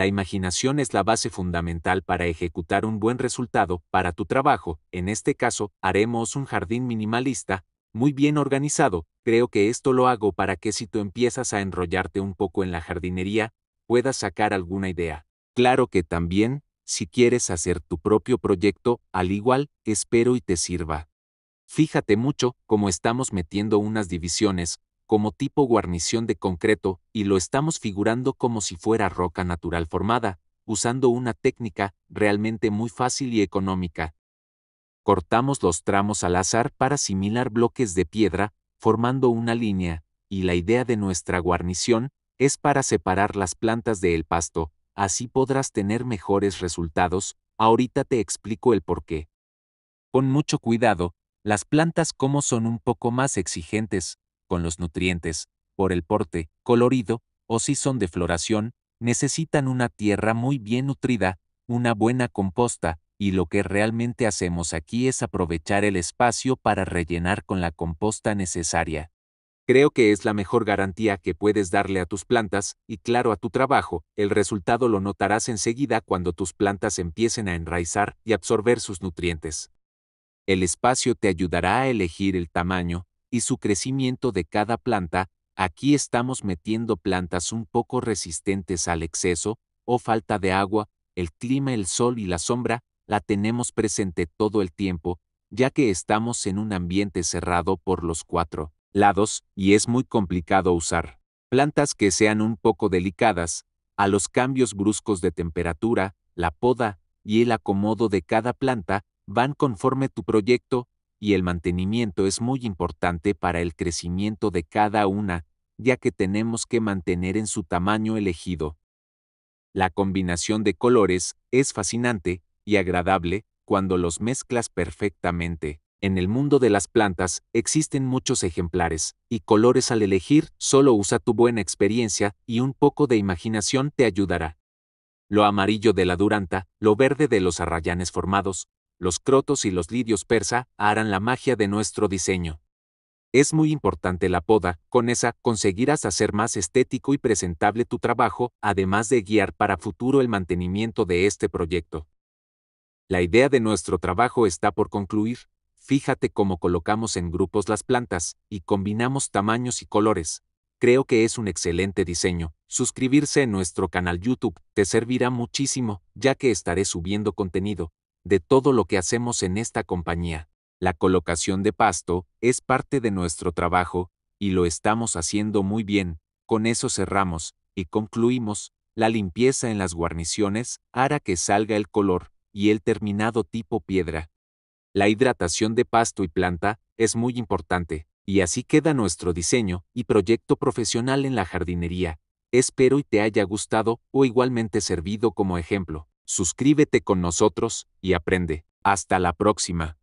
La imaginación es la base fundamental para ejecutar un buen resultado para tu trabajo. En este caso, haremos un jardín minimalista, muy bien organizado. Creo que esto lo hago para que si tú empiezas a enrollarte un poco en la jardinería, puedas sacar alguna idea. Claro que también, si quieres hacer tu propio proyecto, al igual, espero y te sirva. Fíjate mucho cómo estamos metiendo unas divisiones, como tipo guarnición de concreto y lo estamos figurando como si fuera roca natural formada, usando una técnica realmente muy fácil y económica. Cortamos los tramos al azar para asimilar bloques de piedra, formando una línea, y la idea de nuestra guarnición es para separar las plantas del pasto, así podrás tener mejores resultados, ahorita te explico el por qué. Con mucho cuidado, las plantas como son un poco más exigentes, con los nutrientes, por el porte, colorido, o si son de floración, necesitan una tierra muy bien nutrida, una buena composta, y lo que realmente hacemos aquí es aprovechar el espacio para rellenar con la composta necesaria. Creo que es la mejor garantía que puedes darle a tus plantas, y claro a tu trabajo, el resultado lo notarás enseguida cuando tus plantas empiecen a enraizar y absorber sus nutrientes. El espacio te ayudará a elegir el tamaño, y su crecimiento de cada planta, aquí estamos metiendo plantas un poco resistentes al exceso o falta de agua, el clima, el sol y la sombra, la tenemos presente todo el tiempo, ya que estamos en un ambiente cerrado por los cuatro lados y es muy complicado usar plantas que sean un poco delicadas a los cambios bruscos de temperatura, la poda y el acomodo de cada planta van conforme tu proyecto, y el mantenimiento es muy importante para el crecimiento de cada una, ya que tenemos que mantener en su tamaño elegido. La combinación de colores es fascinante y agradable cuando los mezclas perfectamente. En el mundo de las plantas existen muchos ejemplares, y colores al elegir, solo usa tu buena experiencia y un poco de imaginación te ayudará. Lo amarillo de la duranta, lo verde de los arrayanes formados, los crotos y los lidios persa harán la magia de nuestro diseño. Es muy importante la poda, con esa conseguirás hacer más estético y presentable tu trabajo, además de guiar para futuro el mantenimiento de este proyecto. La idea de nuestro trabajo está por concluir. Fíjate cómo colocamos en grupos las plantas y combinamos tamaños y colores. Creo que es un excelente diseño. Suscribirse en nuestro canal YouTube te servirá muchísimo, ya que estaré subiendo contenido, de todo lo que hacemos en esta compañía. La colocación de pasto es parte de nuestro trabajo, y lo estamos haciendo muy bien. Con eso cerramos, y concluimos, la limpieza en las guarniciones hará que salga el color, y el terminado tipo piedra. La hidratación de pasto y planta es muy importante, y así queda nuestro diseño y proyecto profesional en la jardinería. Espero y te haya gustado o igualmente servido como ejemplo suscríbete con nosotros y aprende. Hasta la próxima.